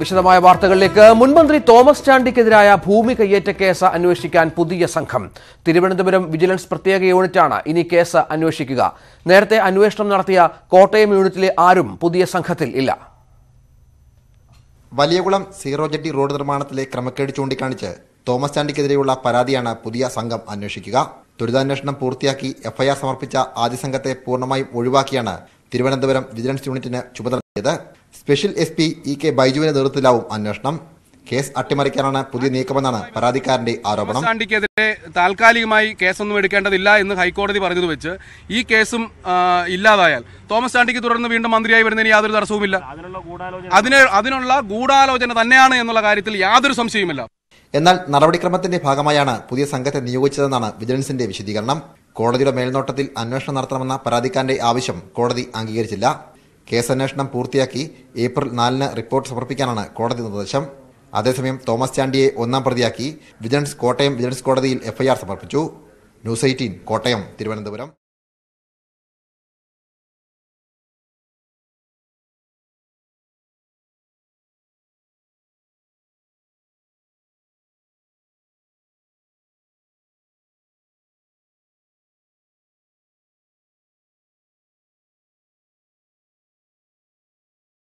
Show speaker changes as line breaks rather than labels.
വിശദമായ വാർത്തകളിലേക്ക് മുൻമന്ത്രി തോമസ് ചാണ്ടിക്കെതിരായ ഭൂമി കയ്യേറ്റ കേസ് അന്വേഷിക്കാൻ പുതിയ സംഘം തിരുവനന്തപുരം വിജിലൻസ് പ്രത്യേക യൂണിറ്റാണ് ഇനി കേസ് അന്വേഷിക്കുക നേരത്തെ
അന്വേഷണം നടത്തിയ കോട്ടയം യൂണിറ്റിലെ ആരും പുതിയ സംഘത്തിൽ ഇല്ല വലിയകുളം സീറോ ജെട്ടി റോഡ് നിർമ്മാണത്തിലെ ക്രമക്കേട് ചൂണ്ടിക്കാണിച്ച് തോമസ് ചാണ്ടിക്കെതിരെയുള്ള പരാതിയാണ് പുതിയ സംഘം അന്വേഷിക്കുക ദുരിതാന്വേഷണം പൂർത്തിയാക്കി എഫ്ഐആർ സമർപ്പിച്ച ആദ്യ സംഘത്തെ പൂർണ്ണമായും ഒഴിവാക്കിയാണ് തിരുവനന്തപുരം വിജിലൻസ് യൂണിറ്റിന് ചുമതല ഇത് special S P E K ബൈജുവിന്റെ നേതൃത്വത്തിലാവും അന്വേഷണം കേസ് അട്ടിമറിക്കാനാണ് പുതിയ നീക്കമെന്നാണ് പരാതിക്കാരന്റെ ആരോപണം
സാണ്ടിക്കെതിരെ താൽക്കാലികമായി കേസൊന്നും എടുക്കേണ്ടതില്ല എന്ന് ഹൈക്കോടതി പറഞ്ഞത് വെച്ച് ഈ കേസും ഇല്ലാതായാൽ തോമസ് ചാണ്ടിക്ക് തുടർന്ന് വീണ്ടും മന്ത്രിയായി വരുന്നതിന് യാതൊരു തടസ്സവുമില്ല അതിന് അതിനുള്ള ഗൂഢാലോചന തന്നെയാണ് എന്നുള്ള കാര്യത്തിൽ യാതൊരു സംശയവുമില്ല
എന്നാൽ നടപടിക്രമത്തിന്റെ ഭാഗമായാണ് പുതിയ സംഘത്തെ നിയോഗിച്ചതെന്നാണ് വിജിലൻസിന്റെ വിശദീകരണം കോടതിയുടെ മേൽനോട്ടത്തിൽ അന്വേഷണം നടത്തണമെന്ന പരാതിക്കാരന്റെ ആവശ്യം കോടതി അംഗീകരിച്ചില്ല കേസന്വേഷണം പൂർത്തിയാക്കി ഏപ്രിൽ നാലിന് റിപ്പോർട്ട് സമർപ്പിക്കാനാണ് കോടതി നിർദ്ദേശം അതേസമയം തോമസ് ചാണ്ടിയെ ഒന്നാം പ്രതിയാക്കി വിജിലൻസ് കോട്ടയം വിജിലൻസ് കോടതിയിൽ എഫ്ഐആർ സമർപ്പിച്ചു ന്യൂസ് എയ്റ്റീൻ കോട്ടയം തിരുവനന്തപുരം